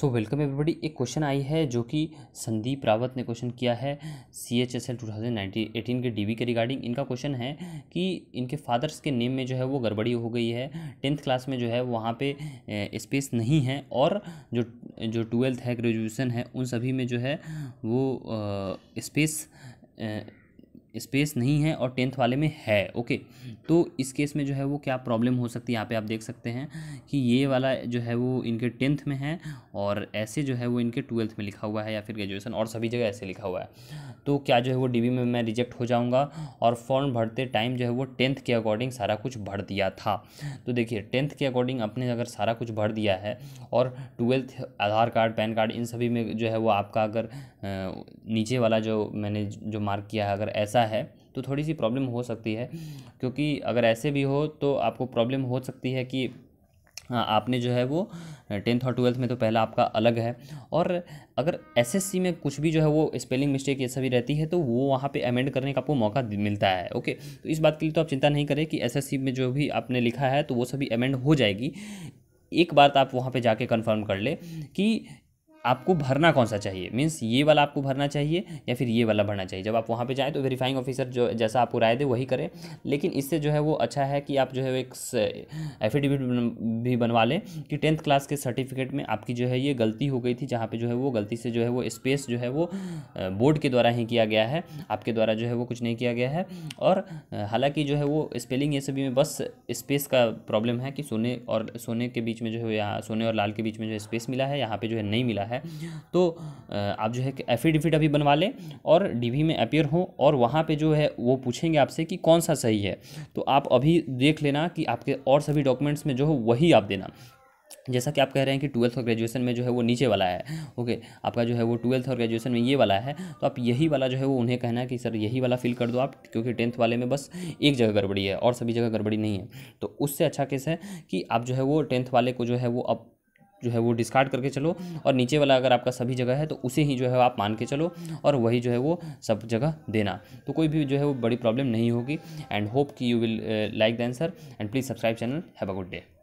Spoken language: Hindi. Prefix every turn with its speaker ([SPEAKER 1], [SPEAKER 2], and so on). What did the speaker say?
[SPEAKER 1] सो वेलकम एवरीबॉडी एक क्वेश्चन आई है जो कि संदीप रावत ने क्वेश्चन किया है C H S L two thousand nineteen eighteen के डी के रिगार्डिंग इनका क्वेश्चन है कि इनके फादर्स के नेम में जो है वो गड़बड़ी हो गई है टेंथ क्लास में जो है वहाँ पे स्पेस नहीं है और जो जो ट्वेल्थ है ग्रेजुएसन है उन सभी में जो है वो स्पेस स्पेस नहीं है और टेंथ वाले में है ओके तो इस केस में जो है वो क्या प्रॉब्लम हो सकती है यहाँ पे आप देख सकते हैं कि ये वाला जो है वो इनके टेंथ में है और ऐसे जो है वो इनके ट्वेल्थ में लिखा हुआ है या फिर ग्रेजुएसन और सभी जगह ऐसे लिखा हुआ है तो क्या जो है वो डी में मैं रिजेक्ट हो जाऊँगा और फॉर्म भरते टाइम जो है वो टेंथ के अकॉर्डिंग सारा कुछ भर दिया था तो देखिए टेंथ के अकॉर्डिंग अपने अगर सारा कुछ भर दिया है और twelfth Aadhaar card PAN card इन सभी में जो है वो आपका अगर नीचे वाला जो मैंने जो मार्क किया है अगर ऐसा है तो थोड़ी सी प्रॉब्लम हो सकती है क्योंकि अगर ऐसे भी हो तो आपको प्रॉब्लम हो सकती है कि हाँ, आपने जो है वो टेंथ और ट्वेल्थ में तो पहला आपका अलग है और अगर एसएससी में कुछ भी जो है वो स्पेलिंग मिस्टेक ये सभी रहती है तो वो वहाँ पे अमेंड करने का आपको मौका मिलता है ओके तो इस बात के लिए तो आप चिंता नहीं करें कि एसएससी में जो भी आपने लिखा है तो वो सभी अमेंड हो जाएगी एक बार आप वहाँ पे जाके कंफर्म कर ले कि आपको भरना कौन सा चाहिए मीन्स ये वाला आपको भरना चाहिए या फिर ये वाला भरना चाहिए जब आप वहाँ पे जाएँ तो वेरीफाइंग ऑफिसर जो जैसा आपको राय दे वही करें लेकिन इससे जो है वो अच्छा है कि आप जो है एक एफिडेविट भी बनवा लें कि टेंथ क्लास के सर्टिफिकेट में आपकी जो है ये गलती हो गई थी जहाँ पर जो है वो गलती से जो है वो स्पेस जो है वो बोर्ड के द्वारा ही किया गया है आपके द्वारा जो है वो कुछ नहीं किया गया है और हालाँकि जो है वो स्पेलिंग ये सभी में बस स्पेस का प्रॉब्लम है कि सोने और सोने के बीच में जो है यहाँ सोने और लाल के बीच में जो है स्पेस मिला है यहाँ पर जो है नहीं मिला है है तो आप जो है कि एफिडेविट अभी बनवा लें और डीवी में अपेयर हो और वहाँ पे जो है वो पूछेंगे आपसे कि कौन सा सही है तो आप अभी देख लेना कि आपके और सभी डॉक्यूमेंट्स में जो है वही आप देना जैसा कि आप कह रहे हैं कि ट्वेल्थ और ग्रेजुएशन में जो है वो नीचे वाला है ओके आपका जो है वो ट्वेल्थ और ग्रेजुएशन में ये वाला है तो आप यही वाला जो है वो उन्हें कहना है कि सर यही वाला फिल कर दो आप क्योंकि टेंथ वाले में बस एक जगह गड़बड़ी है और सभी जगह गड़बड़ी नहीं है तो उससे अच्छा केस है कि आप जो है वो टेंथ वाले को जो है वो अब जो है वो डिस्कार्ड करके चलो और नीचे वाला अगर आपका सभी जगह है तो उसे ही जो है आप मान के चलो और वही जो है वो सब जगह देना तो कोई भी जो है वो बड़ी प्रॉब्लम नहीं होगी एंड होप कि you will like the answer and please subscribe channel have a good day